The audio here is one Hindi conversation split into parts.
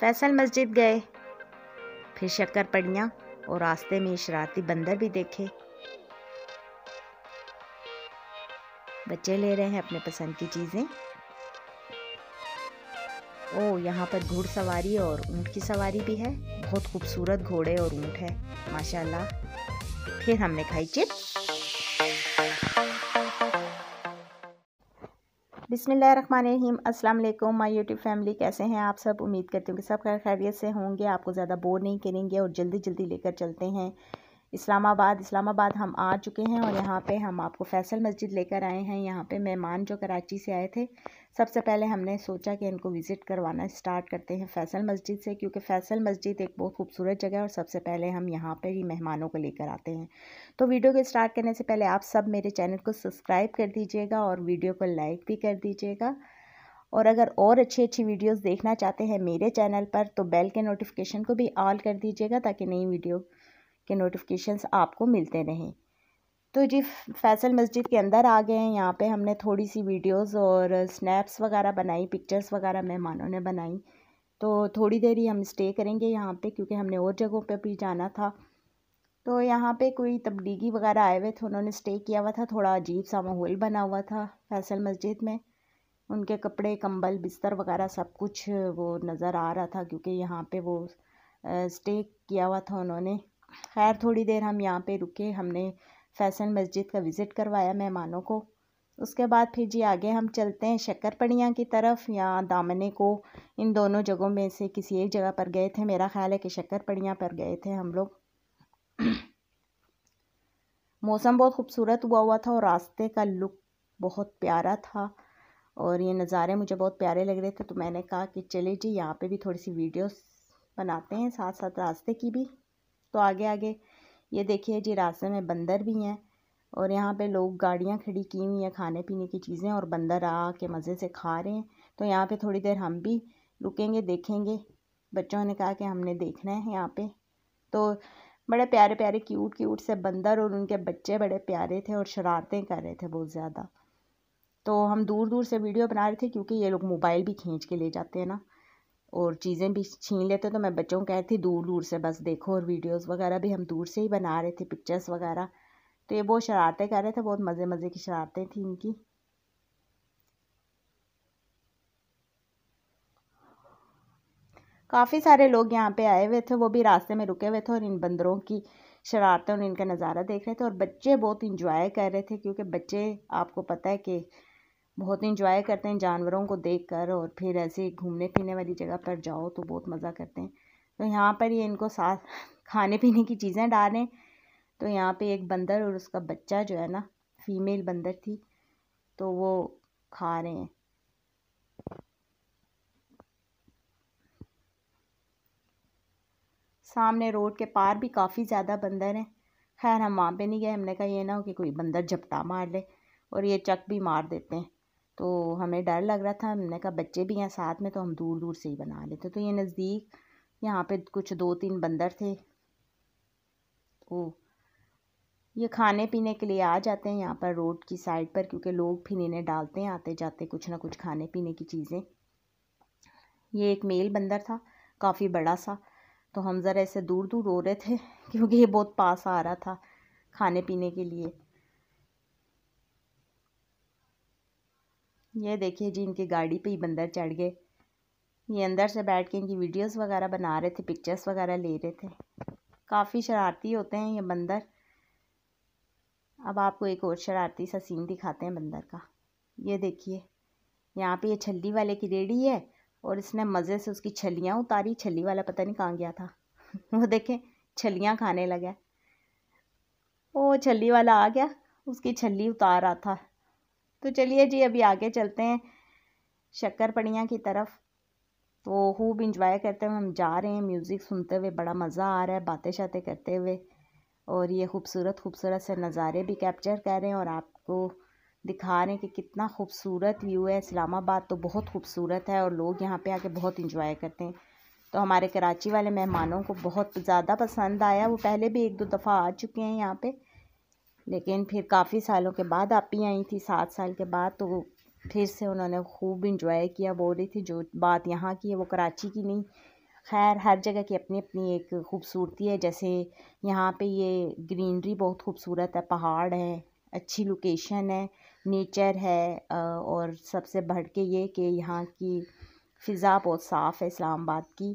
फैसल मस्जिद गए फिर शक्कर पड़ियाँ और रास्ते में शरारती बंदर भी देखे बच्चे ले रहे हैं अपने पसंद की चीज़ें ओ यहाँ पर घोड़ सवारी और ऊँट की सवारी भी है बहुत खूबसूरत घोड़े और ऊँट है माशाल्लाह फिर हमने खाई चिप्स बिसमीम अल्लाम माई यूट्यूब फैमिली कैसे हैं आप सब उम्मीद करती हूँ कि सब खैर खैरियत से होंगे आपको ज़्यादा बोर नहीं करेंगे और जल्दी जल्दी लेकर चलते हैं इस्लामाबाद इस्लामाबाद हम आ चुके हैं और यहाँ पे हम आपको फैसल मस्जिद लेकर आए हैं यहाँ पे मेहमान जो कराची से आए थे सबसे पहले हमने सोचा कि इनको विज़िट करवाना स्टार्ट करते हैं फैसल मस्जिद से क्योंकि फैसल मस्जिद एक बहुत खूबसूरत जगह है और सबसे पहले हम यहाँ पर ही मेहमानों को लेकर आते हैं तो वीडियो को स्टार्ट करने से पहले आप सब मेरे चैनल को सब्सक्राइब कर दीजिएगा और वीडियो को लाइक भी कर दीजिएगा और अगर और अच्छी अच्छी वीडियोज़ देखना चाहते हैं मेरे चैनल पर तो बेल के नोटिफिकेशन को भी ऑल कर दीजिएगा ताकि नई वीडियो के नोटिफिकेशंस आपको मिलते रहें तो जी फैसल मस्जिद के अंदर आ गए हैं यहाँ पे हमने थोड़ी सी वीडियोस और स्नैप्स वगैरह बनाई पिक्चर्स वगैरह मेहमानों ने बनाई तो थोड़ी देर ही हम स्टे करेंगे यहाँ पे क्योंकि हमने और जगहों पे भी जाना था तो यहाँ पे कोई तब्दीगी वगैरह आए हुए थे उन्होंने स्टे किया हुआ था थोड़ा अजीब सा माहौल बना हुआ था फैसल मस्जिद में उनके कपड़े कंबल बिस्तर वगैरह सब कुछ वो नज़र आ रहा था क्योंकि यहाँ पे वो स्टे किया हुआ था उन्होंने खैर थोड़ी देर हम यहाँ पे रुके हमने फैसन मस्जिद का विज़िट करवाया मेहमानों को उसके बाद फिर जी आगे हम चलते हैं शक्करपड़ियाँ की तरफ या दामने को इन दोनों जगहों में से किसी एक जगह पर गए थे मेरा ख्याल है कि शक्करपड़ियाँ पर गए थे हम लोग मौसम बहुत खूबसूरत हुआ हुआ था और रास्ते का लुक बहुत प्यारा था और ये नज़ारे मुझे बहुत प्यारे लग रहे थे तो मैंने कहा कि चले जी यहाँ पे भी थोड़ी सी वीडियोस बनाते हैं साथ साथ रास्ते की भी तो आगे आगे ये देखिए जी रास्ते में बंदर भी हैं और यहाँ पे लोग गाड़ियाँ खड़ी की हुई हैं खाने पीने की चीज़ें और बंदर आ के मज़े से खा रहे हैं तो यहाँ पे थोड़ी देर हम भी रुकेंगे देखेंगे बच्चों ने कहा कि हमने देखना है यहाँ पे तो बड़े प्यारे प्यारे क्यूट क्यूट से बंदर और उनके बच्चे बड़े प्यारे थे और शरारतें कर रहे थे बहुत ज़्यादा तो हम दूर दूर से वीडियो बना रहे थे क्योंकि ये लोग मोबाइल भी खींच के ले जाते हैं ना और चीज़ें भी छीन लेते तो मैं बच्चों को कहती दूर दूर से बस देखो और वीडियोस वगैरह भी हम दूर से ही बना रहे थे पिक्चर्स वगैरह तो ये बहुत शरारतें कर रहे थे बहुत मज़े मज़े की शरारतें थी इनकी काफ़ी सारे लोग यहाँ पे आए हुए थे वो भी रास्ते में रुके हुए थे और इन बंदरों की शरारतें और इनका नज़ारा देख रहे थे और बच्चे बहुत इंजॉय कर रहे थे क्योंकि बच्चे आपको पता है कि बहुत इंजॉय करते हैं जानवरों को देखकर और फिर ऐसे घूमने फिरने वाली जगह पर जाओ तो बहुत मज़ा करते हैं तो यहाँ पर ये इनको साथ खाने पीने की चीज़ें डालें तो यहाँ पे एक बंदर और उसका बच्चा जो है ना फीमेल बंदर थी तो वो खा रहे हैं सामने रोड के पार भी काफ़ी ज़्यादा बंदर हैं खैर हम वहाँ पे नहीं गए हमने कहा ये ना हो कि कोई बंदर झपटा मार ले और ये चक भी मार देते हैं तो हमें डर लग रहा था हमने कहा बच्चे भी हैं साथ में तो हम दूर दूर से ही बना लेते तो ये नज़दीक यहाँ पे कुछ दो तीन बंदर थे तो ये खाने पीने के लिए आ जाते हैं यहाँ पर रोड की साइड पर क्योंकि लोग फिर इन्हें डालते हैं आते जाते कुछ ना कुछ खाने पीने की चीज़ें ये एक मेल बंदर था काफ़ी बड़ा सा तो हम ज़रा ऐसे दूर दूर रो रहे थे क्योंकि ये बहुत पास आ रहा था खाने पीने के लिए ये देखिए जी इनकी गाड़ी पे ही बंदर चढ़ गए ये अंदर से बैठ के इनकी वीडियोस वगैरह बना रहे थे पिक्चर्स वगैरह ले रहे थे काफ़ी शरारती होते हैं ये बंदर अब आपको एक और शरारती सा सीन दिखाते हैं बंदर का ये देखिए यहाँ पे ये छली वाले की रेडी है और इसने मज़े से उसकी छलियाँ उतारी छली वाला पता नहीं कहाँ गया था वो देखें छलियाँ खाने लगा ओ छली वाला आ गया उसकी छली उतार रहा था तो चलिए जी अभी आगे चलते हैं शक्कर पड़िया की तरफ तो खूब इंजॉय करते हुए हम जा रहे हैं म्यूज़िक सुनते हुए बड़ा मज़ा आ रहा है बातें शातें करते हुए और ये खूबसूरत खूबसूरत से नज़ारे भी कैप्चर कर रहे हैं और आपको दिखा रहे हैं कि कितना खूबसूरत व्यू है इस्लामाबाद तो बहुत खूबसूरत है और लोग यहाँ पे आके बहुत इंजॉय करते हैं तो हमारे कराची वाले मेहमानों को बहुत ज़्यादा पसंद आया वो पहले भी एक दो दफ़ा आ चुके हैं यहाँ पर लेकिन फिर काफ़ी सालों के बाद आप ही आई थी सात साल के बाद तो फिर से उन्होंने खूब इंजॉय किया बोल रही थी जो बात यहाँ की है वो कराची की नहीं खैर हर जगह की अपनी अपनी एक खूबसूरती है जैसे यहाँ पे ये ग्रीनरी बहुत खूबसूरत है पहाड़ है अच्छी लोकेशन है नेचर है और सबसे बढ़ के ये कि यहाँ की फ़िज़ा बहुत साफ़ है इस्लामाबाद की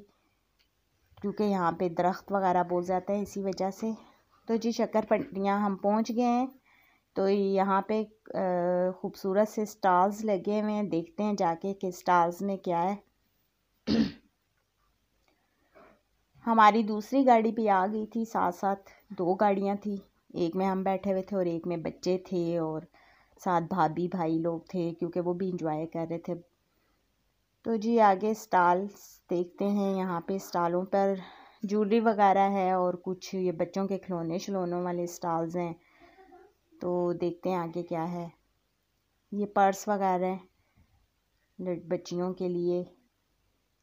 क्योंकि यहाँ पे दरख्त वगैरह बोल जाता है इसी वजह से तो जी शक्करपट्टियाँ हम पहुँच गए हैं तो यहाँ पे ख़ूबसूरत से स्टॉल्स लगे हुए हैं देखते हैं जाके कि स्टॉल्स में क्या है हमारी दूसरी गाड़ी भी आ गई थी साथ साथ दो गाड़ियाँ थी एक में हम बैठे हुए थे और एक में बच्चे थे और साथ भाभी भाई लोग थे क्योंकि वो भी इंजॉय कर रहे थे तो जी आगे स्टॉल्स देखते हैं यहाँ पे स्टॉलों पर ज्वेलरी वगैरह है और कुछ ये बच्चों के खिलौने शिलौनों वाले स्टॉल्स हैं तो देखते हैं आगे क्या है ये पर्स वगैरह बच्चियों के लिए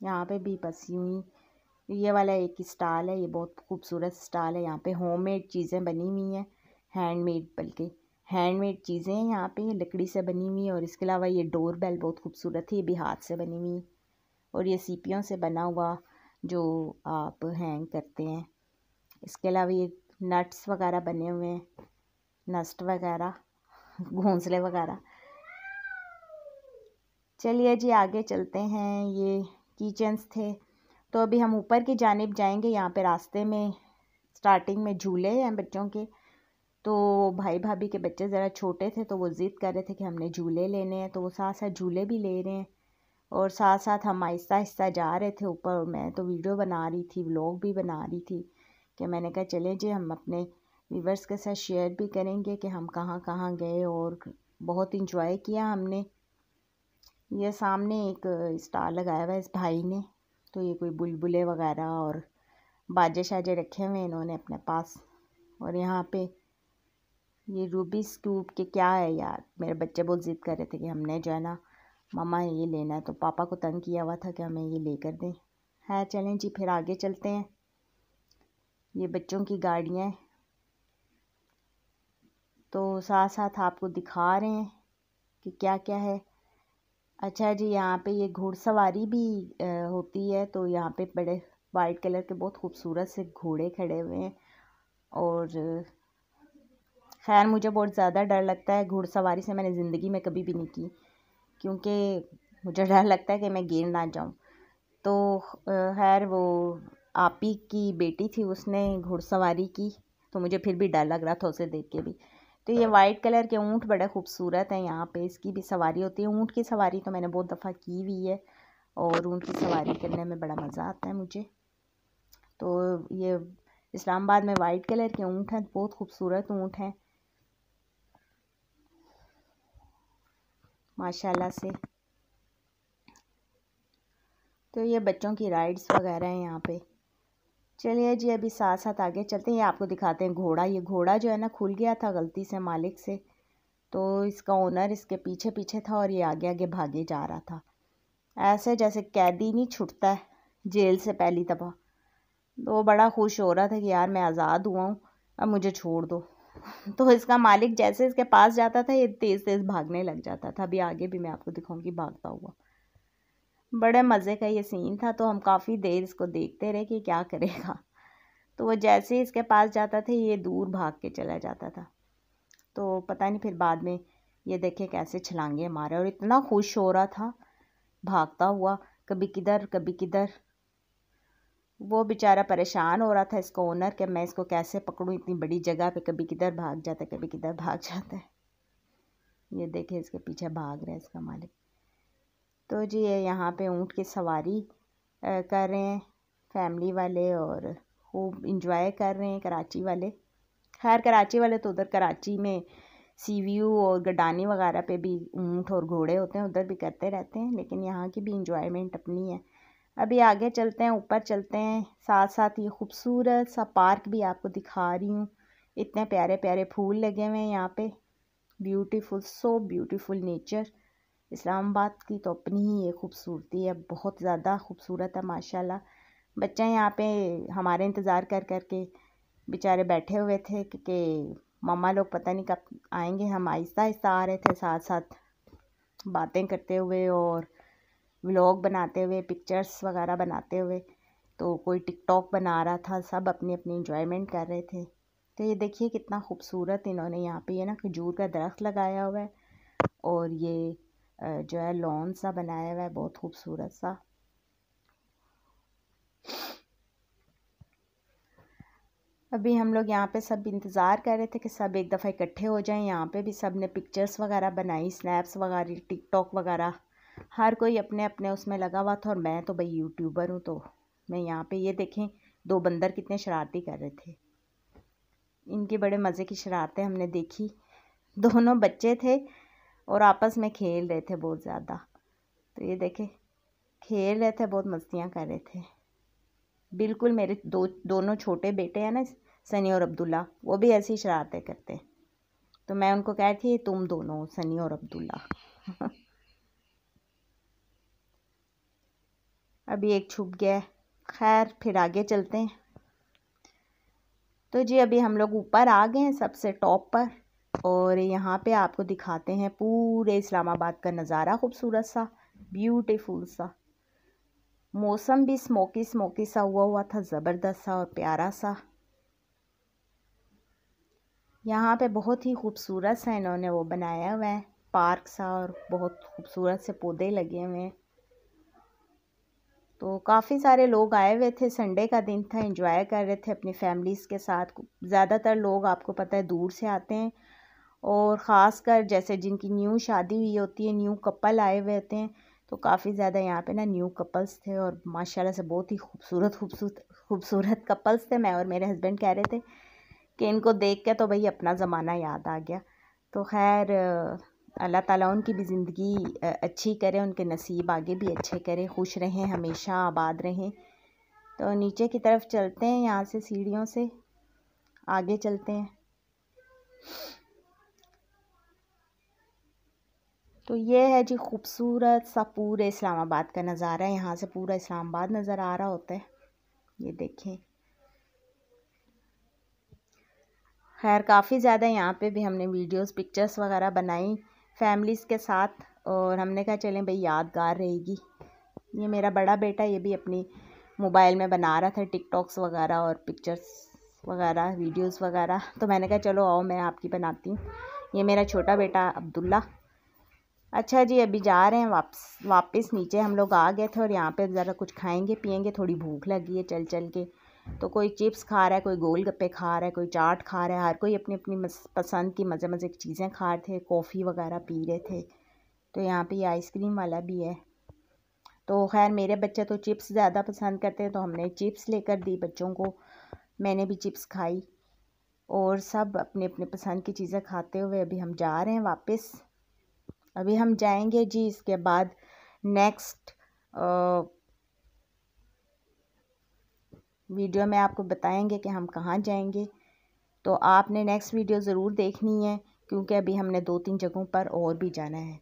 यहाँ पे भी बस यूँ ही ये वाला एक स्टॉल है ये बहुत खूबसूरत स्टॉल है यहाँ पे होममेड चीज़ें बनी हुई हैं हैंडमेड बल्कि हैंडमेड चीज़ें हैं यहाँ पे लकड़ी से बनी हुई है और इसके अलावा ये डोर बेल बहुत खूबसूरत है ये भी हाथ से बनी हुई और ये सीपियों से बना हुआ जो आप हैंग करते हैं इसके अलावा ये नट्स वगैरह बने हुए हैं नस्ट वगैरह घोंसले वगैरह चलिए जी आगे चलते हैं ये किचन्स थे तो अभी हम ऊपर की जानब जाएंगे यहाँ पे रास्ते में स्टार्टिंग में झूले हैं बच्चों के तो भाई भाभी के बच्चे ज़रा छोटे थे तो वो ज़िद कर रहे थे कि हमने झूले लेने हैं तो वो साथ साथ झूले भी ले रहे हैं और साथ साथ हम आहिस्ता आहिस्ता जा रहे थे ऊपर मैं तो वीडियो बना रही थी व्लॉग भी बना रही थी कि मैंने कहा चलें जी हम अपने व्यूवर्स के साथ शेयर भी करेंगे कि हम कहाँ कहाँ गए और बहुत इंजॉय किया हमने यह सामने एक स्टार लगाया हुआ है इस भाई ने तो ये कोई बुलबुले वगैरह और बाजे शाजे रखे हुए हैं इन्होंने अपने पास और यहाँ पे ये रूबी स्क्यूब के क्या है यार मेरे बच्चे बहुत ज़िद कर रहे थे कि हमने जो है ना मम्मा ये लेना है तो पापा को तंग किया हुआ था कि हमें ये लेकर दें है हाँ, चलें जी फिर आगे चलते हैं ये बच्चों की गाड़ियाँ हैं तो साथ साथ आपको दिखा रहे हैं कि क्या क्या है अच्छा जी यहाँ पे ये घुड़सवारी भी होती है तो यहाँ पे बड़े वाइट कलर के बहुत खूबसूरत से घोड़े खड़े हुए हैं और खैर मुझे बहुत ज़्यादा डर लगता है घुड़सवारी से मैंने ज़िंदगी में कभी भी नहीं की क्योंकि मुझे डर लगता है कि मैं गिर ना जाऊँ तो खैर वो आप ही की बेटी थी उसने घुड़सवारी की तो मुझे फिर भी डर लग रहा था उसे देख के भी तो ये हाँ। वाइट कलर के ऊँट बड़े खूबसूरत हैं यहाँ पे इसकी भी सवारी होती है ऊँट की सवारी तो मैंने बहुत दफ़ा की हुई है और ऊँट की सवारी करने में बड़ा मज़ा आता है मुझे तो ये इस्लामाबाद में वाइट कलर के ऊँट हैं बहुत खूबसूरत ऊँट हैं माशाल्लाह से तो ये बच्चों की राइड्स वगैरह हैं यहाँ पे चलिए जी अभी साथ साथ आगे चलते हैं ये आपको दिखाते हैं घोड़ा ये घोड़ा जो है ना खुल गया था गलती से मालिक से तो इसका ओनर इसके पीछे पीछे था और ये आगे आगे भागे जा रहा था ऐसे जैसे कैदी नहीं छुटता है जेल से पहली दफ़ा तो बड़ा खुश हो रहा था कि यार मैं आज़ाद हुआ हूँ अब मुझे छोड़ दो तो इसका मालिक जैसे इसके पास जाता था ये तेज़ तेज़ भागने लग जाता था अभी आगे भी मैं आपको दिखाऊंगी भागता हुआ बड़े मज़े का ये सीन था तो हम काफ़ी देर इसको देखते रहे कि क्या करेगा तो वो जैसे ही इसके पास जाता था ये दूर भाग के चला जाता था तो पता नहीं फिर बाद में ये देखे कैसे छलांगे हमारे और इतना खुश हो रहा था भागता हुआ कभी किधर कभी किधर वो बेचारा परेशान हो रहा था इसको ओनर कि मैं इसको कैसे पकड़ूँ इतनी बड़ी जगह पे कभी किधर भाग जाता है कभी किधर भाग जाता है ये देखे इसके पीछे भाग रहा है इसका मालिक तो जी ये यहाँ पे ऊँट की सवारी कर रहे हैं फैमिली वाले और खूब इंजॉय कर रहे हैं कराची वाले खैर कराची वाले तो उधर कराची में सी यू और गडानी वगैरह पे भी ऊँट और घोड़े होते हैं उधर भी करते रहते हैं लेकिन यहाँ की भी इंजॉयमेंट अपनी है अभी आगे चलते हैं ऊपर चलते हैं साथ साथ ये खूबसूरत सा पार्क भी आपको दिखा रही हूँ इतने प्यारे प्यारे फूल लगे हुए हैं यहाँ पे beautiful so beautiful nature Islamabad की तो अपनी ही ये खूबसूरती है बहुत ज़्यादा खूबसूरत है माशाल्लाह बच्चे यहाँ पे हमारे इंतज़ार कर कर के बेचारे बैठे हुए थे कि, मम्मा लोग पता नहीं कब आएंगे हम आहिस्ता आहिस्ता आ रहे थे साथ साथ बातें करते हुए और व्लॉग बनाते हुए पिक्चर्स वगैरह बनाते हुए तो कोई टिकटॉक बना रहा था सब अपनी अपनी इंजॉयमेंट कर रहे थे तो ये देखिए कितना खूबसूरत इन्होंने यहाँ पे ये ना खजूर का दरख्त लगाया हुआ है और ये जो है लॉन सा बनाया हुआ है बहुत खूबसूरत सा अभी हम लोग यहाँ पे सब इंतज़ार कर रहे थे कि सब एक दफ़ा इकट्ठे हो जाएं यहाँ पे भी सब ने पिक्चर्स वगैरह बनाई स्नैप्स वगैरह टिकटॉक वगैरह हर कोई अपने अपने उसमें लगा हुआ था और मैं तो भाई यूट्यूबर हूँ तो मैं यहाँ पे ये देखें दो बंदर कितने शरारती कर रहे थे इनके बड़े मज़े की शरारतें हमने देखी दोनों बच्चे थे और आपस में खेल रहे थे बहुत ज़्यादा तो ये देखें खेल रहे थे बहुत मस्तियाँ कर रहे थे बिल्कुल मेरे दो दोनों छोटे बेटे हैं ना सनी और अब्दुल्ला वो भी ऐसी शरारतें करते तो मैं उनको कह रही थी तुम दोनों सनी और अब्दुल्ला अभी एक छुप गया है खैर फिर आगे चलते हैं तो जी अभी हम लोग ऊपर आ गए हैं सबसे टॉप पर और यहाँ पे आपको दिखाते हैं पूरे इस्लामाबाद का नज़ारा खूबसूरत सा ब्यूटीफुल सा मौसम भी स्मोकी स्मोकी सा हुआ हुआ था ज़बरदस्त सा और प्यारा सा यहाँ पे बहुत ही खूबसूरत सा इन्होंने वो बनाया हुआ है पार्क सा और बहुत खूबसूरत से पौधे लगे हुए हैं तो काफ़ी सारे लोग आए हुए थे संडे का दिन था एंजॉय कर रहे थे अपनी फैमिलीज़ के साथ ज़्यादातर लोग आपको पता है दूर से आते हैं और ख़ास कर जैसे जिनकी न्यू शादी हुई होती है न्यू कपल आए हुए होते हैं तो काफ़ी ज़्यादा यहाँ पे ना न्यू कपल्स थे और माशाल्लाह से बहुत ही खूबसूरत खूबसूरत खूबसूरत कपल्स थे मैं और मेरे हस्बैंड कह रहे थे कि इनको देख के तो भाई अपना ज़माना याद आ गया तो खैर अल्लाह ताला उनकी भी ज़िंदगी अच्छी करे उनके नसीब आगे भी अच्छे करे खुश रहें हमेशा आबाद रहें तो नीचे की तरफ चलते हैं यहाँ से सीढ़ियों से आगे चलते हैं तो ये है जी खूबसूरत सा पूरे इस्लामाबाद का नज़ारा है यहाँ से पूरा इस्लामाबाद नज़र आ रहा होता है ये देखें खैर काफ़ी ज़्यादा यहाँ पे भी हमने वीडियोस पिक्चर्स वगैरह बनाई फैमिलीज़ के साथ और हमने कहा चलें भाई यादगार रहेगी ये मेरा बड़ा बेटा ये भी अपनी मोबाइल में बना रहा था टिकटॉक्स वगैरह और पिक्चर्स वगैरह वीडियोस वगैरह तो मैंने कहा चलो आओ मैं आपकी बनाती हूँ ये मेरा छोटा बेटा अब्दुल्ला अच्छा जी अभी जा रहे हैं वापस वापस नीचे हम लोग आ गए थे और यहाँ पे ज़रा कुछ खाएंगे पियेंगे थोड़ी भूख लगी है चल चल के तो कोई चिप्स खा रहा है कोई गोल गप्पे खा रहा है कोई चाट खा रहा है हर कोई अपनी अपनी पसंद की मज़े मज़े की चीज़ें खा रहे थे कॉफ़ी वगैरह पी रहे थे तो यहाँ पे आइसक्रीम वाला भी है तो खैर मेरे बच्चे तो चिप्स ज़्यादा पसंद करते हैं तो हमने चिप्स लेकर दी बच्चों को मैंने भी चिप्स खाई और सब अपने अपने पसंद की चीज़ें खाते हुए अभी हम जा रहे हैं वापस अभी हम जाएंगे जी इसके बाद नेक्स्ट वीडियो में आपको बताएंगे कि हम कहाँ जाएंगे तो आपने नेक्स्ट वीडियो ज़रूर देखनी है क्योंकि अभी हमने दो तीन जगहों पर और भी जाना है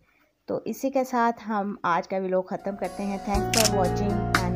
तो इसी के साथ हम आज का व्लॉग ख़त्म करते हैं थैंक्स फॉर वॉचिंग